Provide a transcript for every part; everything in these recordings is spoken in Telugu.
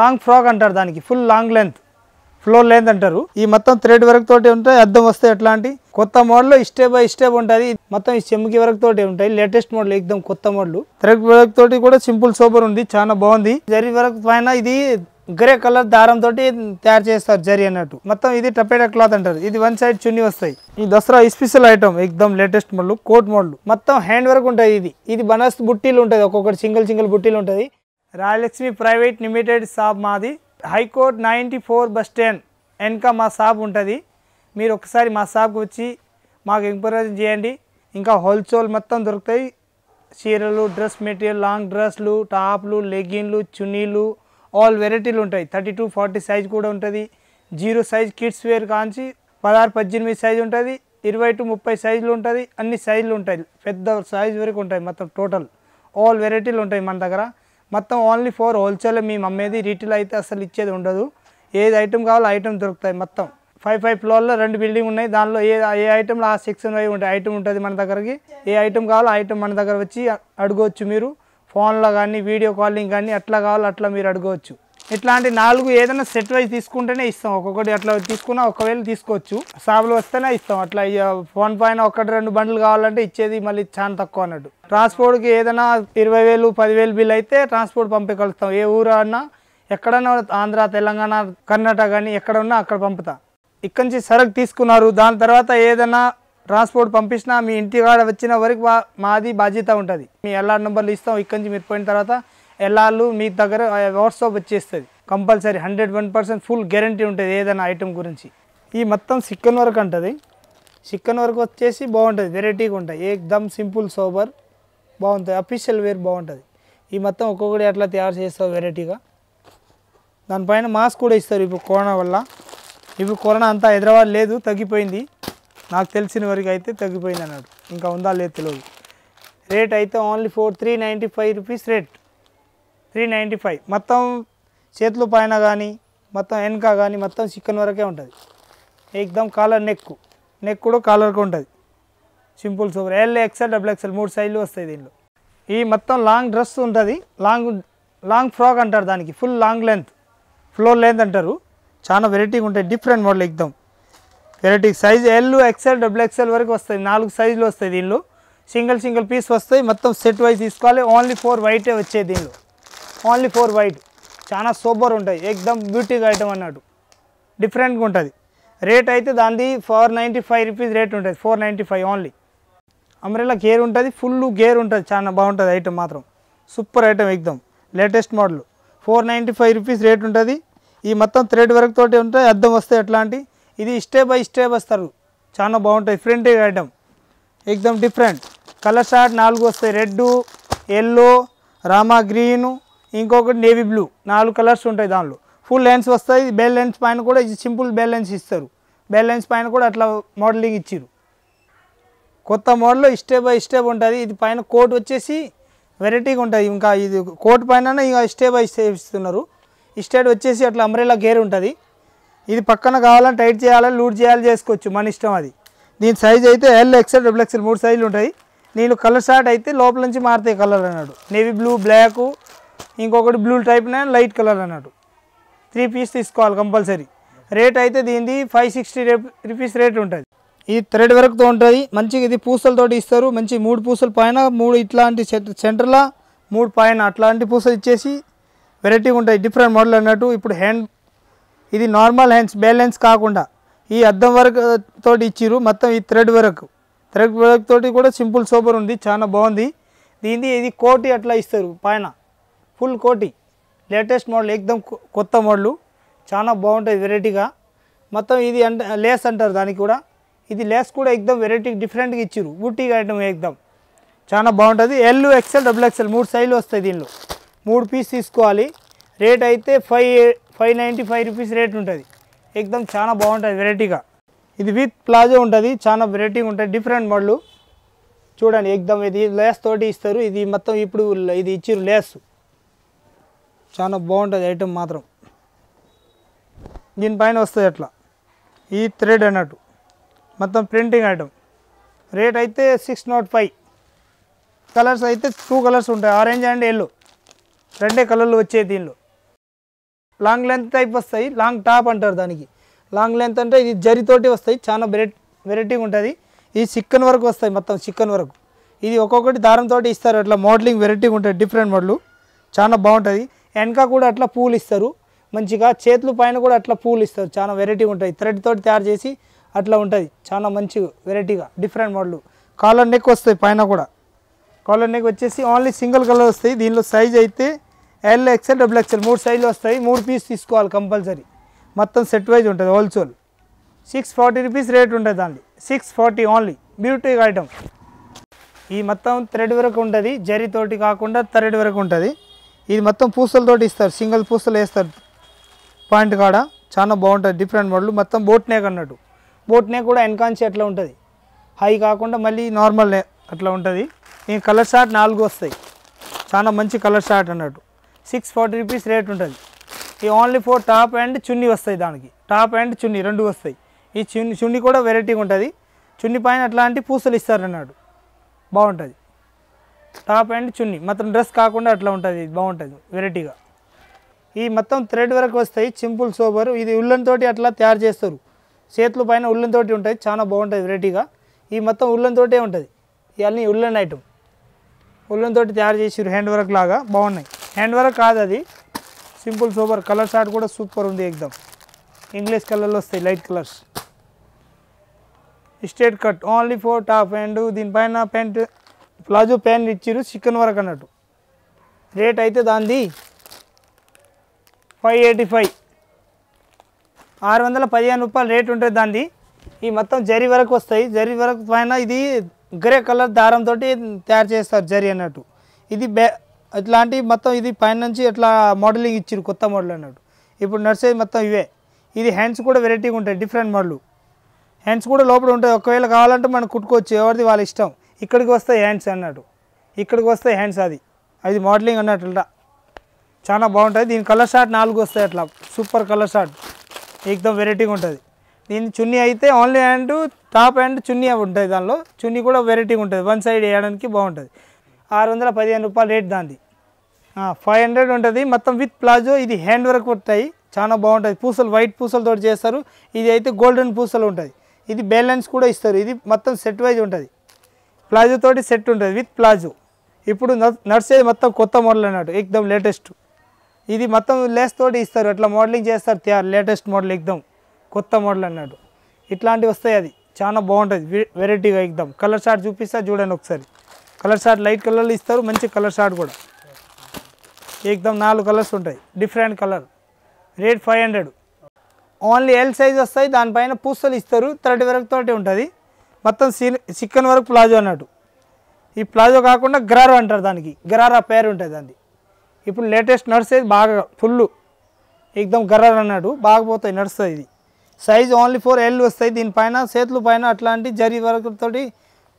లాంగ్ ఫ్రాక్ అంటారు దానికి full long length floor length అంటారు ఈ మొత్తం థ్రెడ్ వరకు తోటి ఉంటాయి అద్దం వస్తాయి ఎట్లాంటి కొత్త మోడల్ స్టెప్ బై స్టెప్ ఉంటుంది మొత్తం ఈ చెమ్కి వరకు తోటి ఉంటాయి లేటెస్ట్ మోడల్ ఎక్దం కొత్త మోడల్ థ్రెడ్ వరకు తోటి కూడా సింపుల్ సూపర్ ఉంది చాలా బాగుంది జరి వరకు పైన ఇది గ్రే కలర్ దారం తోటి తయారు చేస్తారు జరి అన్నట్టు మొత్తం ఇది టపేటా క్లాత్ అంటారు ఇది వన్ సైడ్ చున్నీ వస్తాయి ఈ దసరా స్పెషల్ ఐటమ్ ఎక్దమ్ లేటెస్ట్ మోడల్ కోట్ మోడల్ మొత్తం హ్యాండ్ వర్క్ ఉంటుంది ఇది ఇది బనాస్ బుట్టీలు ఉంటుంది ఒక్కొక్కటి సింగిల్ సింగిల్ బుట్టీలు ఉంటుంది రాయలక్ష్మి ప్రైవేట్ లిమిటెడ్ షాప్ మాది high court ninety four bus stand వెనక మా షాప్ ఉంటుంది మీరు ఒకసారి మా షాప్కి వచ్చి మాకు ఎంకరేజ్ చేయండి ఇంకా హోల్సేల్ మొత్తం దొరుకుతాయి చీరలు డ్రెస్ మెటీరియల్ లాంగ్ డ్రెస్లు టాప్లు లెగ్గిన్లు చున్నీలు ఆల్ వెరైటీలు ఉంటాయి థర్టీ టు ఫార్టీ సైజ్ కూడా ఉంటుంది జీరో సైజ్ కిడ్స్ వేర్ కాంచి పదహారు పద్దెనిమిది సైజ్ ఉంటుంది ఇరవై టు ముప్పై సైజులు ఉంటుంది అన్ని సైజులు ఉంటాయి పెద్ద సైజ్ వరకు ఉంటాయి మొత్తం టోటల్ ఆల్ వెరైటీలు ఉంటాయి మన దగ్గర మొత్తం ఓన్లీ ఫోర్ హోల్సేల్ మేము అమ్మేది రీటైల్ అయితే అసలు ఇచ్చేది ఉండదు ఏది ఐటమ్ కావాలో ఐటమ్ దొరుకుతాయి మొత్తం ఫైవ్ ఫైవ్ ఫ్లోర్లో రెండు బిల్డింగ్ ఉన్నాయి దానిలో ఏ ఏ ఐటెంలో ఆ సెక్షన్ అయి ఉంటాయి ఐటమ్ ఉంటుంది మన దగ్గరకి ఏ ఐటమ్ కావాలో ఐటమ్ మన దగ్గర వచ్చి అడగవచ్చు మీరు ఫోన్లో కానీ వీడియో కాలింగ్ కానీ అట్లా కావాలో అట్లా మీరు అడగవచ్చు ఇట్లాంటి నాలుగు ఏదైనా సెట్ వైజ్ తీసుకుంటేనే ఇస్తాం ఒక్కొక్కటి అట్లా తీసుకున్నా ఒకవేళ తీసుకోవచ్చు సాబులు వస్తేనే ఇస్తాం అట్లా ఫోన్ పైన ఒకటి రెండు బండ్లు కావాలంటే ఇచ్చేది మళ్ళీ చాలా తక్కువ అన్నట్టు ట్రాన్స్పోర్ట్కి ఏదైనా ఇరవై వేలు పదివేలు బిల్ అయితే ట్రాన్స్పోర్ట్ పంపించగలుగుతాం ఏ ఊరు అన్నా ఎక్కడన్నా ఆంధ్ర తెలంగాణ కర్ణాటక కానీ ఎక్కడ ఉన్నా అక్కడ పంపుతా ఇక్కడి నుంచి సరుకు తీసుకున్నారు దాని తర్వాత ఏదైనా ట్రాన్స్పోర్ట్ పంపించినా మీ ఇంటికాడ వచ్చిన వరకు మాది బాధ్యత ఉంటుంది మీ ఎల్ఆర్ నెంబర్లు ఇస్తాం ఇక్కడి నుంచి మీరు పోయిన తర్వాత ఎలాలు మీ దగ్గర వాట్సాప్ వచ్చేస్తుంది compulsory hundred one percent full guarantee ఉంటుంది ఏదైనా ఐటెం గురించి ఈ మొత్తం చికెన్ వరకు అంటుంది చికెన్ వరకు వచ్చేసి బాగుంటుంది వెరైటీగా ఉంటాయి ఏదమ్ సింపుల్ సోబర్ బాగుంటుంది అఫీషియల్ వేర్ బాగుంటుంది ఈ మొత్తం ఒక్కొక్కటి అట్లా తయారు చేస్తావు వెరైటీగా దానిపైన మాస్క్ కూడా ఇస్తారు ఇప్పుడు కరోనా వల్ల ఇప్పుడు కరోనా అంతా హైదరాబాద్ లేదు తగ్గిపోయింది నాకు తెలిసిన వరకు అయితే తగ్గిపోయింది అన్నాడు ఇంకా ఉందా లేదు తెలియదు రేట్ అయితే only four three ninety five rupees rate three ninety five మొత్తం చేతులు పైన కానీ మొత్తం వెనక కానీ మొత్తం చికెన్ వరకే ఉంటుంది ఎక్దమ్ కాలర్ నెక్ నెక్ కూడా కాలర్కి ఉంటుంది simple super L XL double XL మూడు సైజులు వస్తాయి దీనిలో ఈ మొత్తం లాంగ్ డ్రెస్ ఉంటుంది లాంగ్ లాంగ్ ఫ్రాక్ అంటారు దానికి full long length floor length అంటారు చాలా వెరైటీగా ఉంటాయి డిఫరెంట్ మోడల్ ఎక్దమ్ variety size L XL double XL వరకు వస్తుంది నాలుగు సైజులు వస్తాయి దీనిలో సింగిల్ సింగిల్ పీస్ వస్తాయి మొత్తం సెట్ వైజ్ తీసుకోవాలి ఓన్లీ ఫోర్ వైటే వచ్చేది దీనిలో ఓన్లీ ఫోర్ వైట్ చాలా సూపర్ ఉంటాయి ఎక్దమ్ బ్యూటీగా ఐటమ్ అన్నట్టు డిఫరెంట్గా ఉంటుంది రేట్ అయితే దాన్ని four ninety five rupees rate ఉంటుంది four ninety five only umbrella గేర్ ఉంటుంది ఫుల్ గేర్ ఉంటుంది చాలా బాగుంటుంది ఐటమ్ మాత్రం సూపర్ ఐటమ్ ఎక్దమ్ latest model four ninety five rupees rate ఉంటుంది ఈ మొత్తం థ్రెడ్ వర్క్ తోటి ఉంటాయి అద్దం వస్తాయి అట్లాంటి ఇది స్టే బై స్టే వస్తారు చాలా బాగుంటుంది ఫ్రెంట్ ఐటమ్ ఎక్దమ్ డిఫరెంట్ కలర్ షార్ట్ నాలుగు వస్తాయి రెడ్ ఎల్లో రామా గ్రీను ఇంకొకటి నేవీ బ్లూ నాలుగు కలర్స్ ఉంటాయి దానిలో ఫుల్ లెన్స్ వస్తాయి బెల్ లెన్స్ పైన కూడా సింపుల్ బెల్ లెన్స్ ఇస్తారు బెల్ లెన్స్ పైన కూడా అట్లా మోడలింగ్ ఇచ్చారు కొత్త మోడల్ స్టెప్ బై స్టెప్ ఉంటుంది ఇది పైన కోట్ వచ్చేసి వెరైటీగా ఉంటుంది ఇంకా ఇది కోట్ పైన ఇంకా స్టెప్ బై స్టెప్ ఇస్తున్నారు స్టేట్ వచ్చేసి అట్లా అంబ్రెలా గేర్ ఉంటుంది ఇది పక్కన కావాలని టైట్ చేయాలని లూడ్ చేయాలి చేసుకోవచ్చు మన ఇష్టం అది దీని సైజ్ అయితే ఎల్ ఎక్సెల్ డబుల్ ఎక్సెల్ మూడు సైజులు ఉంటాయి నేను కలర్ షార్ట్ అయితే లోపల నుంచి మారుతాయి కలర్ అన్నాడు నేవీ బ్లూ బ్లాకు ఇంకొకటి బ్లూ టైప్నే లైట్ కలర్ అన్నట్టు త్రీ పీస్ తీసుకోవాలి కంపల్సరీ రేట్ అయితే దీనిది ఫైవ్ సిక్స్టీ రూపీస్ రేట్ ఉంటుంది ఇది థ్రెడ్ వరకుతో ఉంటుంది మంచిగా ఇది పూసలతోటి ఇస్తారు మంచి మూడు పూసలు పైన మూడు ఇట్లాంటి సెంటర్లో మూడు పైన అట్లాంటి పూసలు ఇచ్చేసి వెరైటీగా ఉంటాయి డిఫరెంట్ మోడల్ అన్నట్టు ఇప్పుడు హ్యాండ్ ఇది నార్మల్ హ్యాండ్స్ బ్యాలెన్స్ కాకుండా ఈ అద్దం వరకు తోటి ఇచ్చిరు మొత్తం ఈ థ్రెడ్ వరకు థ్రెడ్ వరకు తోటి కూడా సింపుల్ సోపర్ ఉంది చాలా బాగుంది దీనిది ఇది కోటి అట్లా ఇస్తారు పైన ఫుల్ కోటి లేటెస్ట్ మోడల్ ఏకదం కొత్త మోడలు చాలా బాగుంటుంది వెరైటీగా మొత్తం ఇది అంట లేస్ అంటారు దానికి కూడా ఇది లేస్ కూడా ఎక్దమ్ వెరైటీ డిఫరెంట్గా ఇచ్చారు బూటీగా ఐటమ్ ఎక్దమ్ చాలా బాగుంటుంది ఎల్ ఎక్సెల్ డబుల్ ఎక్సెల్ మూడు సైజులు వస్తాయి దీనిలో మూడు పీస్ తీసుకోవాలి రేట్ అయితే five five ninety five rupees rate ఉంటుంది ఎక్దమ్ చాలా బాగుంటుంది వెరైటీగా ఇది విత్ ప్లాజో ఉంటుంది చాలా వెరైటీగా ఉంటుంది డిఫరెంట్ మోడలు చూడండి ఎక్దమ్ ఇది లేస్ తోటి ఇస్తారు ఇది మొత్తం ఇప్పుడు ఇది ఇచ్చిరు లేస్ చాలా బాగుంటుంది ఐటెం మాత్రం దీనిపైన వస్తుంది అట్లా ఈ థ్రెడ్ అన్నట్టు మొత్తం ప్రింటింగ్ ఐటమ్ రేట్ అయితే సిక్స్ నాట్ ఫైవ్ కలర్స్ అయితే టూ కలర్స్ ఉంటాయి ఆరెంజ్ అండ్ ఎల్లో రెండే కలర్లు వచ్చాయి దీనిలో లాంగ్ లెంత్ టైప్ వస్తాయి లాంగ్ టాప్ అంటారు దానికి లాంగ్ లెంత్ అంటే ఇది జరితోటి వస్తాయి చాలా వెరైటీ వెరైటీగా ఉంటుంది ఇది చిక్కన్ వరకు వస్తాయి మొత్తం చిక్కన్ వరకు ఇది ఒక్కొక్కటి దారంతో ఇస్తారు అట్లా మోడలింగ్ వెరైటీగా ఉంటుంది డిఫరెంట్ మోడలు చాలా బాగుంటుంది వెనక కూడా అట్లా పూలు ఇస్తారు మంచిగా చేతులు పైన కూడా అట్లా పూలు ఇస్తారు చాలా వెరైటీ ఉంటుంది థ్రెడ్ తోటి తయారు చేసి అట్లా ఉంటుంది చాలా మంచి వెరైటీగా డిఫరెంట్ మోడల్ కాలర్ నెక్ వస్తాయి పైన కూడా కాలర్ నెక్ వచ్చేసి ఓన్లీ సింగిల్ కలర్ వస్తాయి దీనిలో సైజ్ అయితే ఎల్ ఎక్సెల్ డబుల్ ఎక్సెల్ మూడు సైజులు వస్తాయి మూడు పీస్ తీసుకోవాలి కంపల్సరీ మొత్తం సెట్ వైజ్ ఉంటుంది wholesale six forty rupees rate ఉంటుంది దాన్ని six forty only beauty item ఈ మొత్తం థ్రెడ్ వరకు ఉంటుంది జరి తోటి కాకుండా థ్రెడ్ వరకు ఉంటుంది ఇది మొత్తం పూసలతోటి ఇస్తారు సింగిల్ పూసలు వేస్తారు పాయింట్ కాడ చాలా బాగుంటుంది డిఫరెంట్ మోడల్ మొత్తం బోట్ నేక్ అన్నట్టు బోట్ నేక్ కూడా ఎన్కాన్సీ అట్లా ఉంటుంది హై కాకుండా మళ్ళీ నార్మల్ అట్లా ఉంటుంది ఈ కలర్ షార్ట్ నాలుగు వస్తాయి చాలా మంచి కలర్ షార్ట్ అన్నట్టు సిక్స్ ఫార్టీ రూపీస్ రేట్ ఉంటుంది ఈ ఓన్లీ ఫోర్ టాప్ అండ్ చున్నీ వస్తాయి దానికి టాప్ అండ్ చున్నీ రెండు వస్తాయి ఈ చున్ని చున్నీ కూడా వెరైటీగా ఉంటుంది చున్నీ పైన అట్లాంటి పూసలు ఇస్తారు అన్నట్టు బాగుంటుంది టాప్ అండ్ చున్నీ మొత్తం డ్రెస్ కాకుండా అట్లా ఉంటుంది బాగుంటుంది వెరైటీగా ఈ మొత్తం థ్రెడ్ వరకు వస్తాయి సింపుల్ సోబర్ ఇది తోటి అట్లా తయారు చేస్తారు చేతుల పైన తోటి ఉంటుంది చాలా బాగుంటుంది వెరైటీగా ఈ మొత్తం తోటే ఉంటుంది ఇవన్నీ ఉల్లన్ ఐటమ్ తోటి తయారు చేసారు హ్యాండ్ వర్క్ లాగా బాగున్నాయి హ్యాండ్ వర్క్ కాదు అది సింపుల్ సూపర్ కలర్ షార్ట్ కూడా సూపర్ ఉంది ఎగ్దమ్ ఇంగ్లీష్ కలర్లో వస్తాయి light colours straight cut only four top and దీనిపైన ప్యాంట్ ప్లాజో ప్యాంట్లు ఇచ్చారు చికెన్ వరకు అన్నట్టు రేట్ అయితే దాంది ఫైవ్ ఎయిటీ ఫైవ్ ఆరు వందల పదిహేను రూపాయలు రేట్ ఉంటుంది దాంది ఈ మొత్తం జరి వరకు వస్తాయి జరి వరకు పైన ఇది గ్రే కలర్ దారంతో తయారు చేస్తారు జరి అన్నట్టు ఇది బే ఇట్లాంటి మొత్తం ఇది పైనుంచి ఇట్లా మోడలింగ్ ఇచ్చారు కొత్త మోడల్ అన్నట్టు ఇప్పుడు నడిచేది మొత్తం ఇవే ఇది హ్యాండ్స్ కూడా వెరైటీగా ఉంటాయి డిఫరెంట్ మోడలు హ్యాండ్స్ కూడా లోపల ఉంటాయి ఒకవేళ కావాలంటే మనం కుట్టుకోవచ్చు ఎవరిది వాళ్ళ ఇష్టం ఇక్కడికి వస్తే హ్యాండ్స్ అన్నాడు ఇక్కడికి వస్తే హ్యాండ్స్ అది అది మోడలింగ్ అన్నట్లా చాలా బాగుంటుంది దీని కలర్ షార్ట్ నాలుగు వస్తాయి అట్లా సూపర్ కలర్ షార్ట్ ఏకదం వెరైటీగా ఉంటుంది దీని చున్నీ అయితే ఓన్లీ హ్యాండ్ టాప్ హ్యాండ్ చున్నీ ఉంటుంది దానిలో చున్నీ కూడా వెరైటీగా ఉంటుంది వన్ సైడ్ వేయడానికి బాగుంటుంది ఆరు వందల పదిహేను రూపాయలు రేట్ దాంది ఫైవ్ హండ్రెడ్ ఉంటుంది మొత్తం విత్ ప్లాజో ఇది హ్యాండ్ వర్క్ ఉంటాయి చాలా బాగుంటుంది పూసలు వైట్ పూసలతో చేస్తారు ఇది అయితే గోల్డెన్ పూసలు ఉంటుంది ఇది బ్యాలెన్స్ కూడా ఇస్తారు ఇది మొత్తం సెట్ వైజ్ ఉంటుంది ప్లాజో తోటి సెట్ ఉంటుంది విత్ ప్లాజో ఇప్పుడు నడిచేది మొత్తం కొత్త మోడల్ అన్నట్టు ఎక్దమ్ లేటెస్ట్ ఇది మొత్తం లేస్ తోటి ఇస్తారు అట్లా మోడలింగ్ చేస్తారు తయారు లేటెస్ట్ మోడల్ ఎక్దమ్ కొత్త మోడల్ అన్నట్టు ఇట్లాంటివి వస్తాయి అది చాలా బాగుంటుంది వెరైటీగా ఎక్దమ్ కలర్ షార్ట్ చూపిస్తా చూడండి ఒకసారి కలర్ షార్ట్ లైట్ కలర్లు ఇస్తారు మంచి కలర్ షార్ట్ కూడా ఎక్దమ్ నాలుగు కలర్స్ ఉంటాయి different colour rate five hundred only L size వస్తాయి దానిపైన పూసలు ఇస్తారు థర్టీ వరకు తోటి ఉంటుంది మొత్తం సిక్కన్ వరకు ప్లాజో అన్నట్టు ఈ ప్లాజో కాకుండా గరారు అంటారు దానికి గరారా పేరు ఉంటుంది దానికి ఇప్పుడు లేటెస్ట్ నడిచేది బాగా ఫుల్ ఎక్దమ్ గర్రర్ అన్నాడు బాగా పోతాయి నడుస్తుంది ఇది సైజ్ ఓన్లీ ఫోర్ ఎల్ వస్తాయి దీనిపైన సేతులు పైన అట్లాంటి జరి వరకుతోటి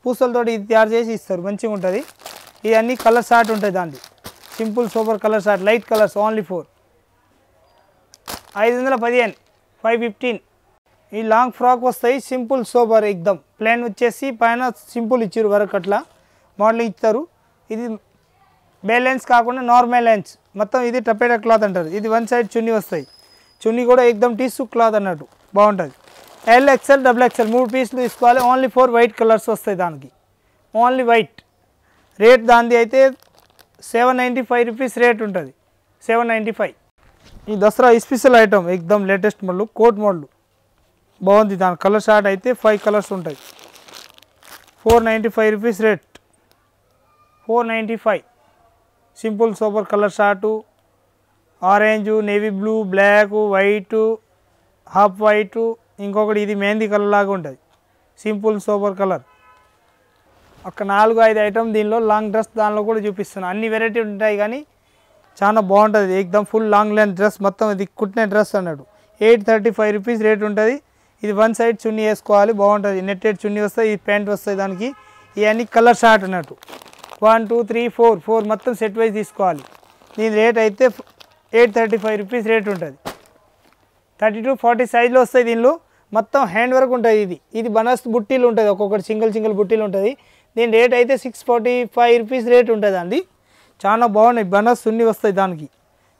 పూసలతోటి ఇది తయారు చేసి ఇస్తారు మంచిగా ఉంటుంది ఇవన్నీ కలర్ షార్ట్ ఉంటాయి దాన్ని simple super colour chart light colours only four ఐదు వందల పదిహేను ఫైవ్ ఫిఫ్టీన్ ఈ లాంగ్ ఫ్రాక్ వస్తాయి సింపుల్ సోబర్ ఎగ్దమ్ ప్లేన్ వచ్చేసి పైన సింపుల్ ఇచ్చారు వరకు అట్లా మోడల్ ఇస్తారు ఇది బ్యాలెన్స్ కాకుండా నార్మల్ లెన్స్ మొత్తం ఇది టపేటా క్లాత్ అంటారు ఇది వన్ సైడ్ చున్నీ వస్తాయి చున్నీ కూడా ఎగ్దమ్ టీసు క్లాత్ అన్నట్టు బాగుంటుంది ఎల్ ఎక్సెల్ డబుల్ ఎక్సెల్ మూడు పీసులు తీసుకోవాలి ఓన్లీ ఫోర్ వైట్ కలర్స్ వస్తాయి దానికి ఓన్లీ వైట్ రేట్ దానిది అయితే seven ninety five rupees rate ఉంటుంది సెవెన్ నైంటీ ఫైవ్ ఈ దసరా స్పెషల్ ఐటమ్ ఎగ్దమ్ లేటెస్ట్ మోడల్ కోట్ మోడలు బాగుంది దాని కలర్ షార్ట్ అయితే ఫైవ్ కలర్స్ ఉంటాయి four ninety five rupees rate four ninety five simple super colour chart orange navy blue black white half white ఇంకొకటి ఇది మెహందీ కలర్ లాగా ఉంటుంది సింపుల్ సూపర్ కలర్ ఒక నాలుగు ఐదు ఐటమ్ దీనిలో లాంగ్ డ్రెస్ దానిలో కూడా చూపిస్తున్నాను అన్ని వెరైటీ ఉంటాయి కానీ చాలా బాగుంటుంది ఎక్దమ్ ఫుల్ లాంగ్ లెంత్ డ్రెస్ మొత్తం ఇది కుట్టిన డ్రెస్ అన్నాడు eight thirty five rupees rate ఉంటుంది ఇది వన్ సైడ్ చున్నీ వేసుకోవాలి బాగుంటుంది నెట్టెడ్ చున్నీ వస్తే ఈ ప్యాంట్ వస్తుంది దానికి ఇవన్నీ కలర్ షార్ట్ అన్నట్టు one two three four four మొత్తం సెట్ వైజ్ తీసుకోవాలి దీని రేట్ అయితే eight thirty five rupees rate ఉంటుంది థర్టీ టు ఫార్టీ సైజులో వస్తాయి దీనిలో మొత్తం హ్యాండ్ వర్క్ ఉంటుంది ఇది ఇది బనస్ బుట్టీలు ఉంటుంది ఒక్కొక్కటి సింగిల్ సింగిల్ బుట్టీలు ఉంటుంది దీని రేట్ అయితే six forty five rupees rate ఉంటుంది అండి చాలా బాగున్నాయి బనస్ చున్నీ వస్తాయి దానికి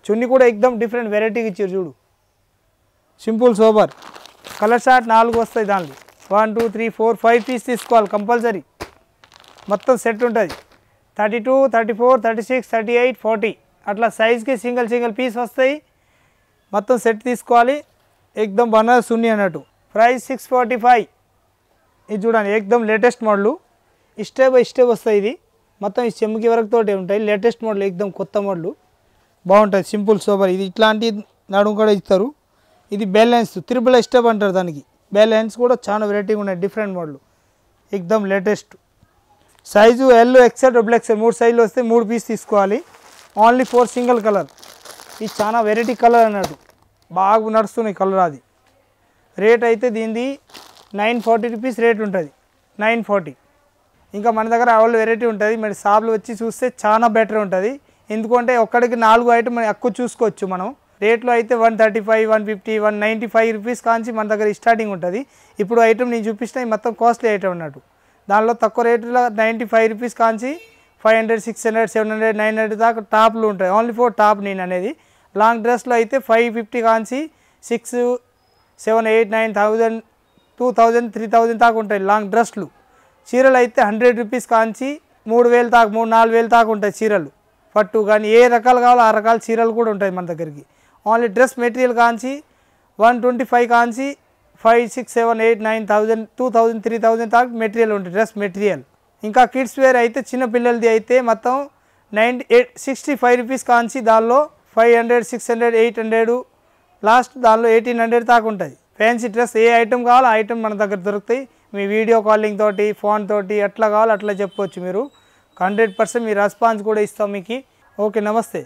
చున్నీ కూడా ఎక్దమ్ డిఫరెంట్ వెరైటీకి ఇచ్చారు చూడు సింపుల్ సోబర్ కలర్ షార్ట్ నాలుగు వస్తాయి దాని one two three four five piece తీసుకోవాలి కంపల్సరీ మొత్తం సెట్ ఉంటుంది thirty two thirty four thirty six thirty eight forty అట్లా సైజ్కి సింగిల్ సింగిల్ పీస్ వస్తాయి మొత్తం సెట్ తీసుకోవాలి ఎక్దమ్ బనారస్ ఉన్ని అన్నట్టు ప్రైస్ సిక్స్ ఫార్టీ ఫైవ్ ఇది చూడండి ఎక్దమ్ latest model step by step వస్తాయి ఇది మొత్తం ఈ చెమ్మకి వరకుతోటే ఉంటాయి లేటెస్ట్ మోడల్ ఎక్దమ్ కొత్త మోడలు బాగుంటుంది సింపుల్ సోఫర్ ఇది ఇట్లాంటి నడుము కూడా ఇస్తారు ఇది బ్యాలెన్స్ త్రిబుల్ స్టెప్ అంటారు దానికి బ్యాలెన్స్ కూడా చాలా వెరైటీగా ఉన్నాయి డిఫరెంట్ మోడల్ ఎక్దమ్ latest size L XL double XL మూడు సైజులు వస్తే మూడు పీస్ తీసుకోవాలి ఓన్లీ ఫోర్ సింగిల్ కలర్ ఇది చాలా వెరైటీ కలర్ అన్నట్టు బాగా నడుస్తున్నాయి కలర్ అది రేట్ అయితే దీనిది నైన్ ఫార్టీ రూపీస్ రేట్ ఉంటుంది నైన్ ఫార్టీ ఇంకా మన దగ్గర అవల్ వెరైటీ ఉంటుంది మరి షాప్లు వచ్చి చూస్తే చాలా బెటర్ ఉంటుంది ఎందుకంటే ఒక్కడికి నాలుగు ఐటమ్ ఎక్కువ చూసుకోవచ్చు మనం రేట్లో అయితే one thirty five one fifty one ninety five rupees కాంచి మన దగ్గర స్టార్టింగ్ ఉంటుంది ఇప్పుడు ఐటమ్ నేను చూపించిన మొత్తం కాస్ట్లీ ఐటమ్ అన్నట్టు దానిలో తక్కువ రేట్లో నైంటీ ఫైవ్ రూపీస్ కాంచి five hundred six hundred seven hundred nine hundred దాకా టాప్లు ఉంటాయి ఓన్లీ ఫోర్ టాప్ నేను అనేది లాంగ్ డ్రెస్లో అయితే ఫైవ్ ఫిఫ్టీ కాంచి six seven eight nine thousand two thousand three thousand దాకా ఉంటాయి లాంగ్ డ్రెస్లు చీరలు అయితే హండ్రెడ్ రూపీస్ కాంచి మూడు వేలు దాకా మూడు నాలుగు వేలు దాకా ఉంటాయి చీరలు పట్టు కానీ ఏ రకాలు కావాలో ఆ రకాల చీరలు కూడా ఉంటాయి మన దగ్గరికి ఓన్లీ డ్రెస్ మెటీరియల్ కాంచి వన్ ట్వంటీ ఫైవ్ కాంచి five six seven eight nine thousand two thousand three thousand దాకా మెటీరియల్ ఉంటుంది డ్రెస్ మెటీరియల్ ఇంకా కిడ్స్ వేర్ అయితే చిన్న పిల్లలది అయితే మొత్తం ninety eight sixty five rupees కాంచి దానిలో five hundred six hundred eight hundred last దానిలో ఎయిటీన్ హండ్రెడ్ దాకా ఉంటుంది ఫ్యాన్సీ డ్రెస్ ఏ ఐటెం కావాలో ఆ ఐటెం మన దగ్గర దొరుకుతాయి మీ వీడియో కాలింగ్ తోటి ఫోన్ తోటి ఎట్లా కావాలో అట్లా చెప్పవచ్చు మీరు హండ్రెడ్ పర్సెంట్ మీ రెస్పాన్స్ కూడా ఇస్తాం మీకు ఓకే నమస్తే